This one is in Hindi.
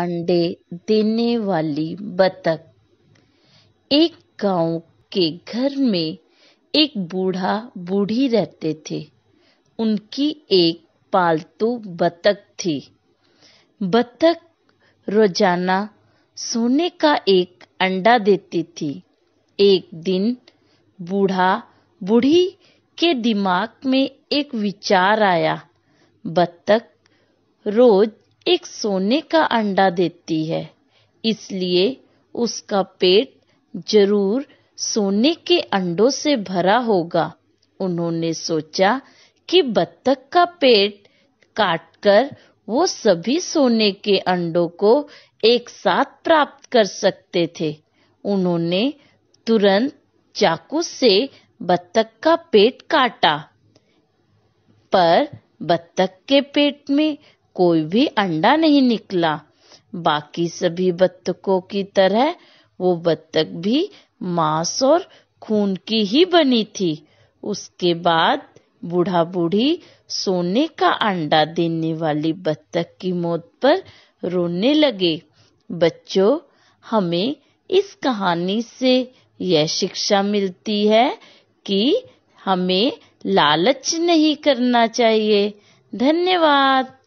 अंडे देने वाली बतख एक गांव के घर में एक बूढ़ा बूढ़ी रहते थे उनकी एक पालतू बतख थी बतख रोजाना सोने का एक अंडा देती थी एक दिन बूढ़ा बूढ़ी के दिमाग में एक विचार आया बतख रोज एक सोने का अंडा देती है इसलिए उसका पेट जरूर सोने के अंडों से भरा होगा उन्होंने सोचा कि बत्तख का पेट काटकर वो सभी सोने के अंडों को एक साथ प्राप्त कर सकते थे उन्होंने तुरंत चाकू से बत्तख का पेट काटा पर बत्तख के पेट में कोई भी अंडा नहीं निकला बाकी सभी बत्तखों की तरह वो बत्तख भी मांस और खून की ही बनी थी उसके बाद बूढ़ा बूढ़ी सोने का अंडा देने वाली बत्तख की मौत पर रोने लगे बच्चों हमें इस कहानी से यह शिक्षा मिलती है कि हमें लालच नहीं करना चाहिए धन्यवाद